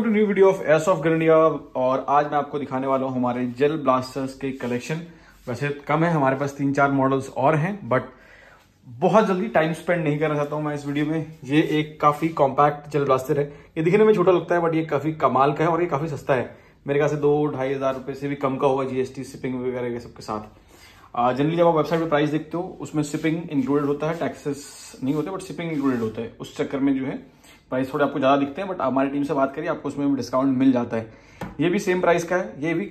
welcome to new video of एस ऑफ ग्रंडिया और आज मैं आपको दिखाने वाला हूँ हमारे जेल ब्लास्टर्स के कलेक्शन वैसे कम है हमारे पास तीन चार मॉडल्स और हैं बट बहुत जल्दी टाइम स्पेंड नहीं करना चाहता हूँ मैं इस वीडियो में ये एक काफी कॉम्पैक्ट जेल ब्लास्टर है ये दिखने में छोटा लगता है बट ये काफी कमाल का है और ये काफी सस्ता है मेरे ख्याल से दो ढाई हजार रुपये से भी कम का होगा जीएसटी शिपिंग वगैरह के सबके साथ जनरली जब आप वेबसाइट पर प्राइस देखते हो उसमें शिपिंग इंक्लूडेड होता है टैक्सेस नहीं होते बट शिपिंग इंक्लूडेड होता है उस चक्कर में जो है प्राइस थोड़े आपको ज़्यादा दिखते हैं बट हमारी टीम से बात करिए आपको उसमें भी डिस्काउंट मिल जाता है ये भी सेम प्राइस का है ये भी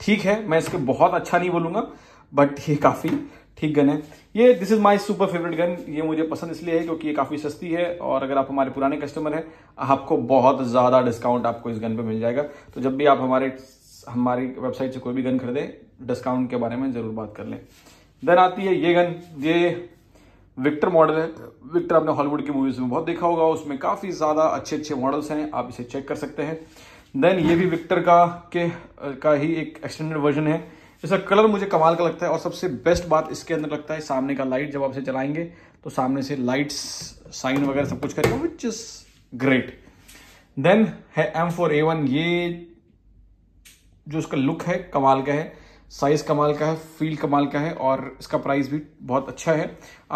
ठीक है मैं इसके बहुत अच्छा नहीं बोलूँगा बट ये काफ़ी ठीक गन है ये this is my super favourite gun ये मुझे पसंद इसलिए है क्योंकि ये काफ़ी सस्ती है और अगर आप हमारे पुराने कस्टमर हैं आपको बहुत ज़्यादा डिस्काउंट आपको इस गन पर मिल जाएगा तो जब भी आप हमारे हमारी वेबसाइट से कोई भी गन खरीदें डिस्काउंट के बारे में ज़रूर बात कर लें देन आती है ये गन ये विक्टर मॉडल है विक्टर आपने हॉलीवुड की मूवीज में बहुत देखा होगा उसमें काफ़ी ज़्यादा अच्छे अच्छे मॉडल्स हैं आप इसे चेक कर सकते हैं देन ये भी विक्टर का के का ही एक एक्सटेंडेड वर्जन है इसका कलर मुझे कमाल का लगता है और सबसे बेस्ट बात इसके अंदर लगता है सामने का लाइट जब आप इसे चलाएंगे तो सामने से लाइट्स साइन वगैरह सब कुछ करेगा विच इज ग्रेट देन है एम फोर ए वन ये जो उसका लुक है कमाल का है साइज कमाल का है फील कमाल का है और इसका प्राइस भी बहुत अच्छा है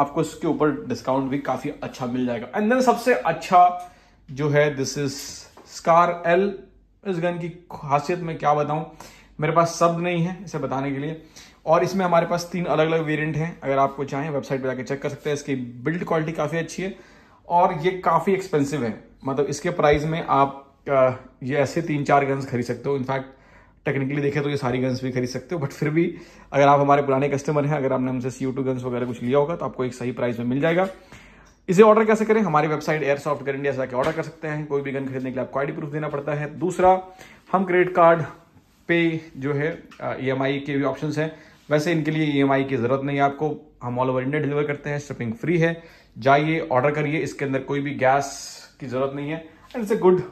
आपको इसके ऊपर डिस्काउंट भी काफ़ी अच्छा मिल जाएगा एंड देन सबसे अच्छा जो है दिस इज स्कार एल इस गन की खासियत मैं क्या बताऊं मेरे पास शब्द नहीं है इसे बताने के लिए और इसमें हमारे पास तीन अलग अलग वेरियंट हैं अगर आपको चाहें वेबसाइट पर जाकर चेक कर सकते हैं इसकी बिल्ड क्वालिटी काफ़ी अच्छी है और ये काफ़ी एक्सपेंसिव है मतलब इसके प्राइस में आप ये ऐसे तीन चार गन्स खरीद सकते हो इनफैक्ट टेक्निकली देखें तो ये सारी गन्स भी खरीद सकते हो बट फिर भी अगर आप हमारे पुराने कस्टमर हैं अगर आपने हमसे सी यू टू गन्स वगैरह कुछ लिया होगा तो आपको एक सही प्राइस में मिल जाएगा इसे ऑर्डर कैसे करें हमारी वेबसाइट एयर सॉफ्ट कर इंडिया से जाकर ऑर्डर कर सकते हैं कोई भी गन खरीदने के लिए आपको आई प्रूफ देना पड़ता है दूसरा हम क्रेडिट कार्ड पे जो है ई e के भी ऑप्शन हैं वैसे इनके लिए ई e की ज़रूरत नहीं है आपको हम ऑल ओवर इंडिया डिलीवर करते हैं शिपिंग फ्री है जाइए ऑर्डर करिए इसके अंदर कोई भी गैस की ज़रूरत नहीं है and it's a good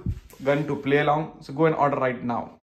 gun to play along go and order right now